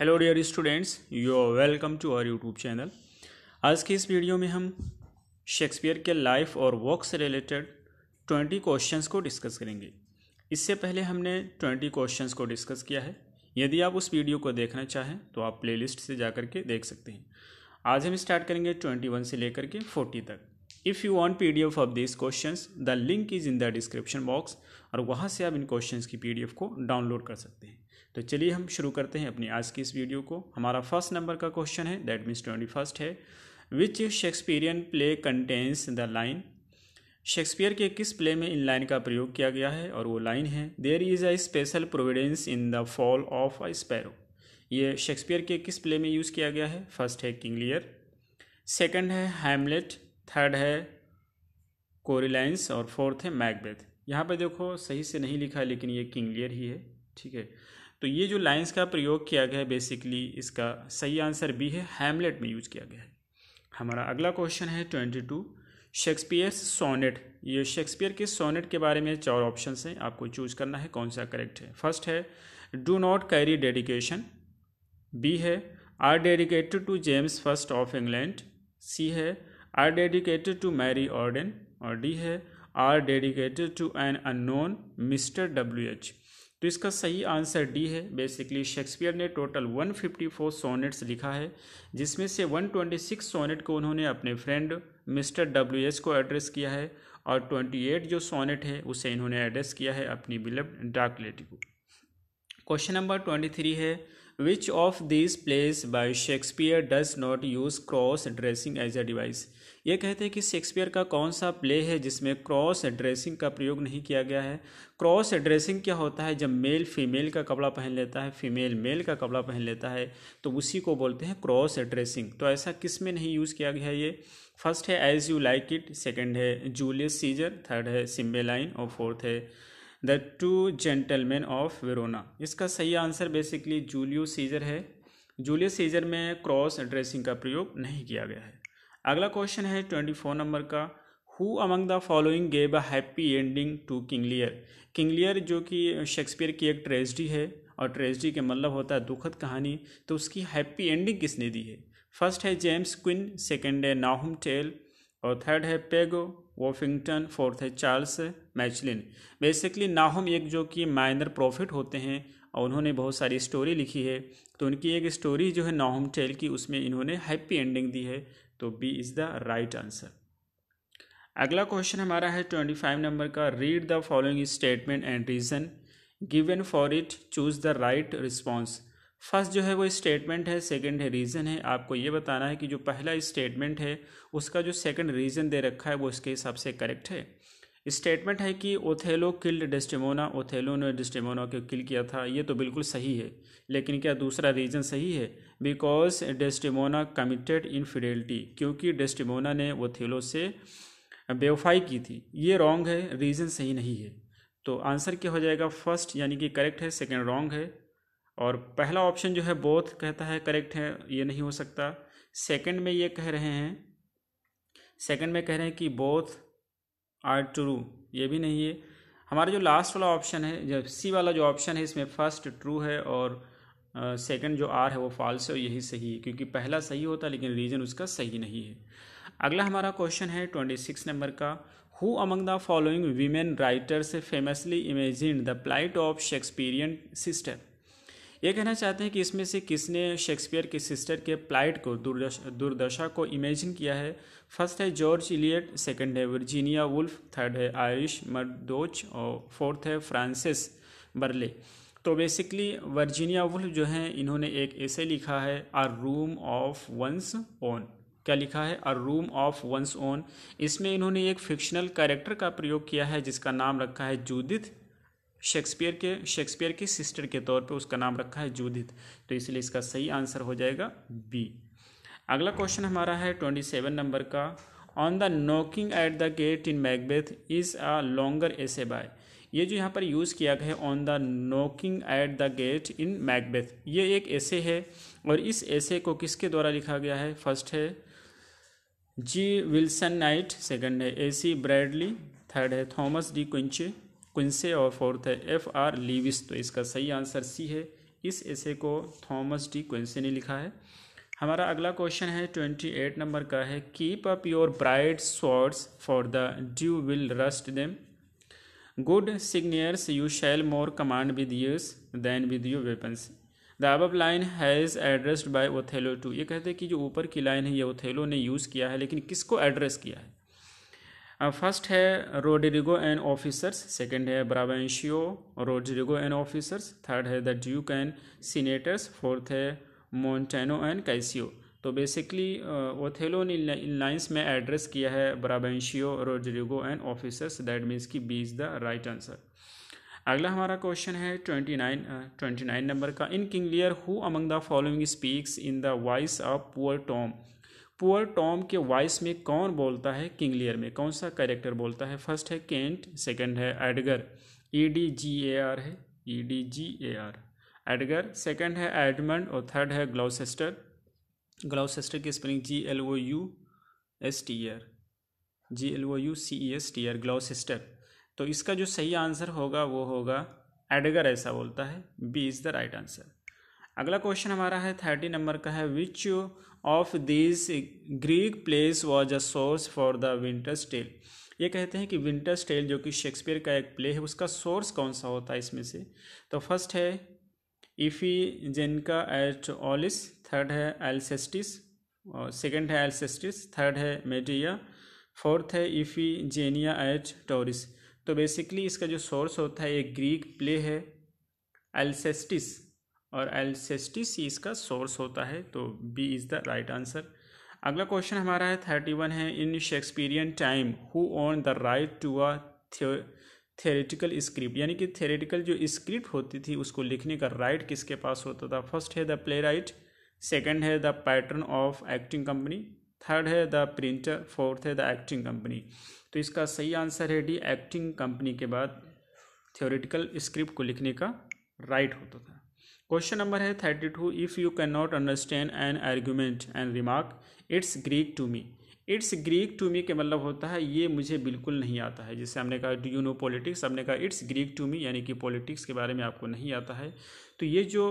Hello dear students you are welcome to our YouTube channel आज के इस video में हम शेक्सपियर के लाइफ और वर्क से रिलेटेड ट्वेंटी क्वेश्चंस को डिस्कस करेंगे इससे पहले हमने ट्वेंटी क्वेश्चंस को डिस्कस किया है यदि आप उस वीडियो को देखना चाहें तो आप प्लेलिस्ट से जा के देख सकते हैं आज हम स्टार्ट करेंगे ट्वेंटी वन से लेकर के फोर्टी तक if you want P D F of this question the link is in the description box और वहाँ से आप इन क्वेश्चन की पी डी एफ को डाउनलोड कर सकते हैं तो चलिए हम शुरू करते हैं अपनी आज की इस वीडियो को हमारा फर्स्ट नंबर का क्वेश्चन है दैट मीन्स ट्वेंटी फर्स्ट है which Shakespearean play contains the line Shakespeare के किस प्ले में इन लाइन का प्रयोग किया गया है और वो लाइन है there is a special providence in the fall of a sparrow ये शेक्सपियर के किस प्ले में यूज़ किया गया है फर्स्ट है किंग लियर सेकेंड है हैमलेट थर्ड है कोरिलाइंस और फोर्थ है मैकबेथ यहाँ पे देखो सही से नहीं लिखा है लेकिन ये किंग लियर ही है ठीक है तो ये जो लाइन्स का प्रयोग किया गया है बेसिकली इसका सही आंसर बी है हैमलेट में यूज़ किया गया है हमारा अगला क्वेश्चन है ट्वेंटी टू शेक्सपियर सोनेट ये शेक्सपियर के सोनेट के बारे में चार ऑप्शन हैं आपको चूज करना है कौन सा करेक्ट है फर्स्ट है do not carry dedication B है are dedicated to James first of England C है are dedicated to Mary Arden और डी है are dedicated to an unknown Mr W H तो इसका सही आंसर डी है बेसिकली शेक्सपियर ने total 154 sonnets लिखा है जिसमें से 126 सोनेट को उन्होंने अपने फ्रेंड मिस्टर डब्ल्यू एस को एड्रेस किया है और 28 जो सोनेट है उसे इन्होंने एड्रेस किया है अपनी बिलव्ड डार्क लेडी को क्वेश्चन नंबर 23 है Which of these plays by Shakespeare does not use cross dressing as a device? ये कहते हैं कि शेक्सपियर का कौन सा प्ले है जिसमें क्रॉस ड्रेसिंग का प्रयोग नहीं किया गया है क्रॉस ड्रेसिंग क्या होता है जब मेल फीमेल का कपड़ा पहन लेता है फीमेल मेल का कपड़ा पहन लेता है तो उसी को बोलते हैं क्रॉस ड्रेसिंग तो ऐसा किस में नहीं यूज़ किया गया है ये फर्स्ट है As You Like It second है जूलियस सीजर थर्ड है सिम्बेलाइन और फोर्थ है the Two Gentlemen of Verona इसका सही आंसर बेसिकली जूलियो सीजर है जूलियो सीजर में क्रॉस ड्रेसिंग का प्रयोग नहीं किया गया है अगला क्वेश्चन है ट्वेंटी फोर नंबर का who among the following gave a happy ending to King Lear King Lear जो कि शेक्सपियर की एक ट्रेजडी है और ट्रेजडी के मतलब होता है दुखद कहानी तो उसकी हैप्पी एंडिंग किसने दी है फर्स्ट है जेम्स क्विन सेकेंड है नाहम टेल और थर्ड है पेगो वॉफिंगटन फोर्थ है चार्ल्स मैचलिन बेसिकली नाहम एक जो कि माइनर प्रॉफिट होते हैं और उन्होंने बहुत सारी स्टोरी लिखी है तो उनकी एक स्टोरी जो है नाहम टेल की उसमें इन्होंने हैप्पी एंडिंग दी है तो B is the right answer अगला क्वेश्चन हमारा है ट्वेंटी फाइव नंबर का read the following statement and reason given for it choose the right response first जो है वो स्टेटमेंट है सेकंड है रीज़न है आपको ये बताना है कि जो पहला स्टेटमेंट है उसका जो सेकंड रीज़न दे रखा है वो इसके हिसाब से करेक्ट है स्टेटमेंट है कि ओथेलो किल्ड डिस्टेमोना ओथेलो ने डिस्टेमोना को किल किया था ये तो बिल्कुल सही है लेकिन क्या दूसरा रीज़न सही है because Desdemona committed infidelity क्योंकि डेस्टेमोना ने ओथेलो से बेवफाई की थी ये रॉन्ग है रीज़न सही नहीं है तो आंसर क्या हो जाएगा फर्स्ट यानी कि करेक्ट है सेकेंड रॉन्ग है और पहला ऑप्शन जो है बोथ कहता है करेक्ट है ये नहीं हो सकता सेकंड में ये कह रहे हैं सेकंड में कह रहे हैं कि बोथ आर ट्रू ये भी नहीं है हमारा जो लास्ट वाला ऑप्शन है जब सी वाला जो ऑप्शन है इसमें फर्स्ट ट्रू है और सेकंड uh, जो आर है वो फॉल्स है और यही सही है क्योंकि पहला सही होता है लेकिन रीज़न उसका सही नहीं है अगला हमारा क्वेश्चन है ट्वेंटी सिक्स नंबर का who among the following women writers famously imagine the plight of Shakespearean sister ये कहना चाहते हैं कि इसमें से किसने शेक्सपियर के सिस्टर के प्लाइट को दुर्दशा दुर्दशा को इमेजिन किया है फर्स्ट है जॉर्ज इलियट सेकंड है वर्जीनिया वुल्फ थर्ड है आयरिश मर्दोच और फोर्थ है फ्रांसिस बर्ले तो बेसिकली वर्जीनिया वुल्फ जो हैं इन्होंने एक ऐसे लिखा है a room of one's own क्या लिखा है a room of one's own इसमें इन्होंने एक फिक्शनल कैरेक्टर का प्रयोग किया है जिसका नाम रखा है जूदिथ शेक्सपियर के शेक्सपियर की सिस्टर के तौर पे उसका नाम रखा है जूदित तो इसलिए इसका सही आंसर हो जाएगा बी अगला क्वेश्चन हमारा है ट्वेंटी सेवन नंबर का on the knocking at the gate in Macbeth is a longer essay by ये जो यहाँ पर यूज़ किया गया है on the knocking at the gate in Macbeth ये एक ऐसे है और इस ऐसे को किसके द्वारा लिखा गया है फर्स्ट है जी विल्सन नाइट सेकंड है ए सी ब्रैडली थर्ड है थॉमस डी क्विंचे क्विंसे और फोर्थ है एफ आर लीविस तो इसका सही आंसर सी है इस ऐसे को थॉमस डी क्विंसे ने लिखा है हमारा अगला क्वेश्चन है ट्वेंटी एट नंबर का है keep up your bright swords for the dew will rust them good signiors you shall more command with years than with your weapons the above line has addressed by Othello to ये कहते हैं कि जो ऊपर की line है ये Othello ने यूज़ किया है लेकिन किसको एड्रेस किया है फर्स्ट है रोडरिगो एंड ऑफिसर्स सेकंड है Brabantio Roderigo and officers third है the Duke and senators fourth है मोन्टेनो एंड कैसियो तो बेसिकली ओथेलो ने इन लाइन्स में एड्रेस किया है Brabantio Roderigo and officers that means की B is the right answer अगला हमारा क्वेश्चन है twenty nine twenty nine number का in King Lear who among the following speaks in the voice of poor Tom poor Tom के voice में कौन बोलता है किंग लियर में कौन सा कैरेक्टर बोलता है फर्स्ट है केंट सेकंड है Edgar E D G A R है E D G A R Edgar second है एडमंड और थर्ड है ग्लाउसेस्टर ग्लाउसेस्टर की spelling G L O U S T R G L O U C E S T R Gloucester तो इसका जो सही answer होगा वो होगा एडगर ऐसा बोलता है B is the right answer अगला क्वेश्चन हमारा है थर्टी नंबर का है which of this Greek plays was a source for the Winter's Tale ये कहते हैं कि विंटर स्टेल जो कि शेक्सपियर का एक प्ले है उसका सोर्स कौन सा होता है इसमें से तो फर्स्ट है इफ़ी जेनका एट ऑलिस थर्ड है एल्सेस्टिस और सेकेंड है एल्सेस्टिस थर्ड है मेडिया फोर्थ है इफ़ी जेनिया एट टोरिस तो बेसिकली इसका जो सोर्स होता है एक ग्रीक प्ले है एल्सेस्टिस और एलसेस्टिस इसका सोर्स होता है तो B is the right answer अगला क्वेश्चन हमारा है थर्टी वन है in Shakespearean time who own the right to a theatrical script यानी कि थेरेटिकल जो स्क्रिप्ट होती थी उसको लिखने का राइट किसके पास होता था फर्स्ट है द प्ले राइट सेकेंड है the patron of acting company third है द प्रिंटर फोर्थ है द एक्टिंग कंपनी तो इसका सही आंसर है डी एक्टिंग कंपनी के बाद थ्योरेटिकल स्क्रिप्ट को लिखने का राइट होता था क्वेश्चन नंबर है thirty two if you can not understand an argument and remark it's Greek to me it's Greek to me के मतलब होता है ये मुझे बिल्कुल नहीं आता है जैसे हमने कहा डू यू नो पॉलिटिक्स हमने कहा इट्स ग्रीक टू मी यानी कि पॉलिटिक्स के बारे में आपको नहीं आता है तो ये जो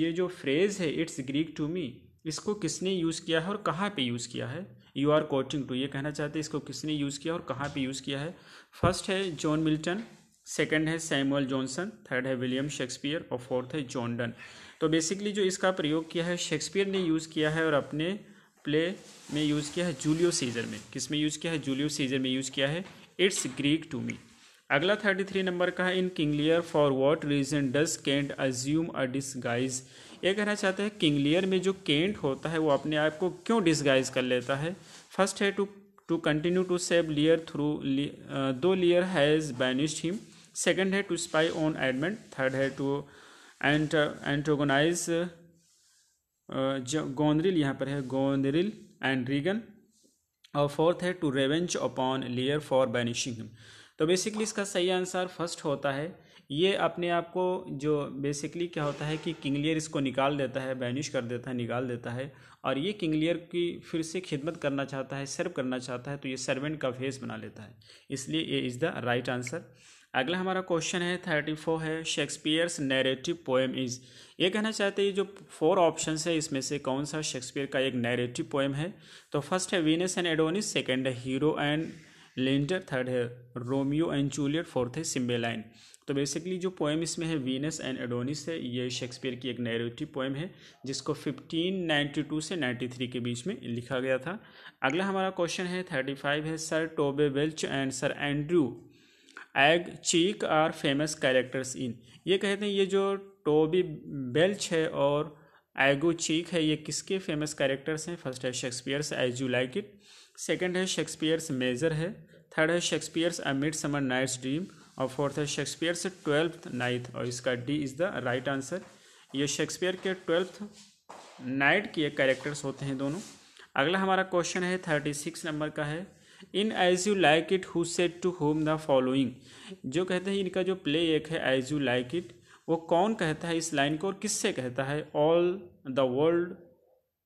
ये जो फ्रेज़ है इट्स ग्रीक टू मी इसको किसने यूज़ किया है और कहाँ पे यूज़ किया है यू आर कोचिंग टू ये कहना चाहते हैं इसको किसने यूज़ किया और कहाँ पे यूज़ किया है फर्स्ट है जॉन मिल्टन सेकंड है सैमुअल जॉनसन थर्ड है विलियम शेक्सपियर और फोर्थ है जॉन डन तो बेसिकली जो इसका प्रयोग किया है शेक्सपियर ने यूज़ किया है और अपने प्ले में यूज़ किया है जूलियो सीजर में किस में यूज़ किया है जूलियो सीजर में यूज़ किया है इट्स ग्रीक टू मी अगला थर्टी थ्री नंबर का है in King Lear for what reason does Kent assume a disguise ये कहना चाहते हैं किंगलियर में जो केंट होता है वो अपने आप को क्यों डिसगाइज कर लेता है फर्स्ट है to to continue to save Lear through though Lear has banished him second है to spy on Edmund third है टू एंट एंटोगनाइज गोंदरिल यहाँ पर है गोंदरिल एंड रीगन और फोर्थ है to revenge upon Lear for banishing him तो basically इसका सही आंसर फर्स्ट होता है ये अपने आप को जो बेसिकली क्या होता है कि किंगलियर इसको निकाल देता है बैनिश कर देता है निकाल देता है और ये किंगलियर की फिर से खिदमत करना चाहता है सर्व करना चाहता है तो ये सर्वेंट का फेस बना लेता है इसलिए ये इज़ द राइट आंसर अगला हमारा क्वेश्चन है थर्टी फोर है शेक्सपियर्स नैरेटिव पोएम इज़ ये कहना चाहते हैं जो फोर ऑप्शन है इसमें से कौन सा शेक्सपियर का एक नैरेटिव पोएम है तो फर्स्ट है वीनस एंड एडोनिस सेकेंड है हीरो एंड लिंटर थर्ड है रोमियो एंड जूलियट फोर्थ है सिम्बेलाइन तो बेसिकली जो पोएम इसमें है वीनस एंड एडोनिस है ये शेक्सपियर की एक नैरेटिव पोएम है जिसको 1592 से 93 के बीच में लिखा गया था अगला हमारा क्वेश्चन है 35 है Sir Toby Belch and Sir Andrew Aguecheek are famous characters in ये कहते हैं ये जो टोबी बेल्च है और एगो चीक है ये किसके फेमस कैरेक्टर्स हैं फर्स्ट है Shakespeare's As You Like It second है शेक्सपियर्स मेजर है थर्ड है Shakespeare's A Midsummer Night's Dream और फोर्थ है शेक्सपियर्स ट्वेल्थ नाइथ और इसका D is the right answer ये शेक्सपियर के ट्वेल्थ नाइट के कैरेक्टर्स होते हैं दोनों अगला हमारा क्वेश्चन है थर्टी सिक्स नंबर का है in As You Like It who said to whom the following जो कहते हैं इनका जो प्ले एक है एज यू लाइक इट वो कौन कहता है इस लाइन को और किससे कहता है all the world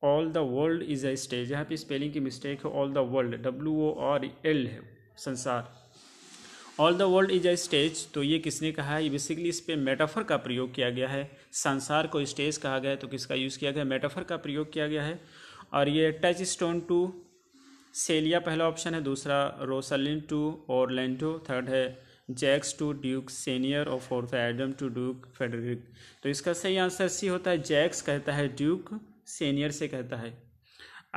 all the world is a stage यहाँ पे स्पेलिंग की मिस्टेक है all the world W O R L है संसार all the world is a stage तो ये किसने कहा है बेसिकली इस पर मेटाफर का प्रयोग किया गया है संसार को स्टेज कहा गया है तो किसका यूज़ किया गया मेटाफर का प्रयोग किया गया है और ये टच स्टोन टू सेलिया पहला ऑप्शन है दूसरा Rosalind to Orlando third है जैक्स टू ड्यूक सीनियर और फोर्थ है एडम टू ड्यूक फेडरिक तो इसका सही आंसर सी होता है जैक्स कहता है ड्यूक सीनियर से कहता है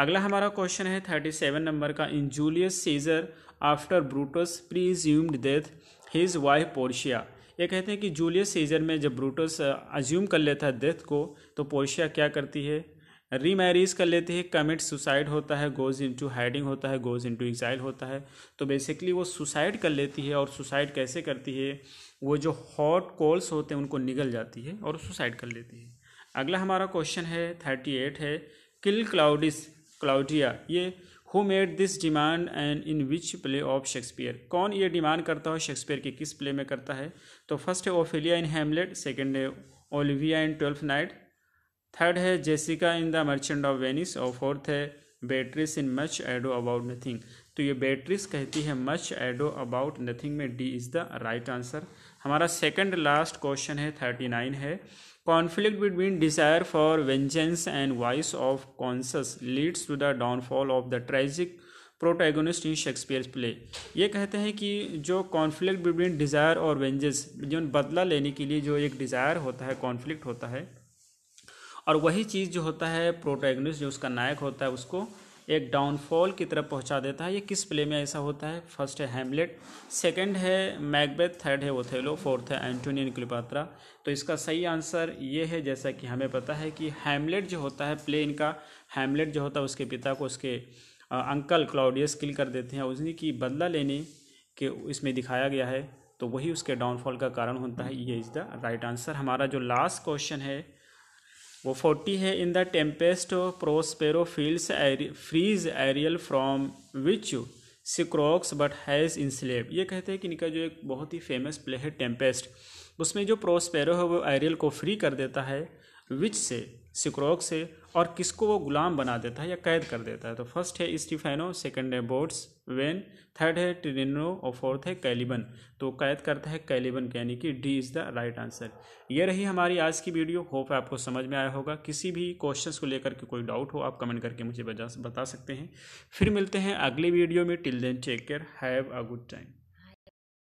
अगला हमारा क्वेश्चन है थर्टी सेवन नंबर का in Julius Caesar after Brutus presumed death his wife Portia ये कहते हैं कि जूलियस सीजर में जब ब्रूटस अज्यूम कर लेता है डेथ को तो पोर्शिया क्या करती है रीमैरिज कर लेते हैं कमिट सुसाइड होता है गोज इनटू हाइडिंग होता है गोज इनटू एग्जाइल होता है तो बेसिकली वो सुसाइड कर लेती है और सुसाइड कैसे करती है वो जो हॉट कॉल्स होते हैं उनको निगल जाती है और सुसाइड कर लेती है अगला हमारा क्वेश्चन है थर्टी एट है किल क्लाउडिस क्लाउडिया ये who made this demand and in which play of Shakespeare कौन ये डिमांड करता है शेक्सपियर के किस प्ले में करता है तो फर्स्ट है ओफेलिया इन हेमलेट सेकेंड है Olivia in Twelfth Night third है Jessica in the Merchant of Venice और फोर्थ है Beatrice in Much Ado About Nothing तो ये बैटरीज कहती है मच एडो अबाउट नथिंग में D is the right answer हमारा सेकंड लास्ट क्वेश्चन है थर्टी नाइन है conflict between desire for vengeance and voice of conscience leads to the downfall of the tragic protagonist in Shakespeare play ये कहते हैं कि जो conflict between desire और vengeance जो बदला लेने के लिए जो एक डिज़ायर होता है कॉन्फ्लिक्ट होता है और वही चीज़ जो होता है प्रोटैगनिस्ट जो उसका नायक होता है उसको एक डाउनफॉल की तरफ पहुंचा देता है ये किस प्ले में ऐसा होता है फर्स्ट है हेमलेट सेकंड है मैकबेथ थर्ड है ओथेलो फोर्थ है एंटोनियन क्लिपात्रा तो इसका सही आंसर ये है जैसा कि हमें पता है कि हेमलेट जो होता है प्ले इनका हेमलेट जो होता है उसके पिता को उसके अंकल क्लाउडियस किल कर देते हैं उसी की बदला लेने के इसमें दिखाया गया है तो वही उसके डाउनफॉल का कारण होता है ये इज़ द राइट आंसर हमारा जो लास्ट क्वेश्चन है वो फोर्टी है in the Tempest Prospero fields frees Ariel from witch Sycorax but has slave ये कहते हैं कि इनका जो एक बहुत ही फेमस प्ले है टेम्पेस्ट उसमें जो प्रोस्पेरो है वो एरियल को फ्री कर देता है विच से सिक्रोक से और किसको वो गुलाम बना देता है या कैद कर देता है तो फर्स्ट है स्टीफेनो सेकंड है बोट्स वेन थर्ड है ट्रिनो और फोर्थ है कैलिबन तो कैद करता है कैलिबन यानी कि D is the right answer ये रही हमारी आज की वीडियो होप आपको समझ में आया होगा किसी भी क्वेश्चन को लेकर के कोई डाउट हो आप कमेंट करके मुझे बता सकते हैं फिर मिलते हैं अगली वीडियो में till then take care have a good time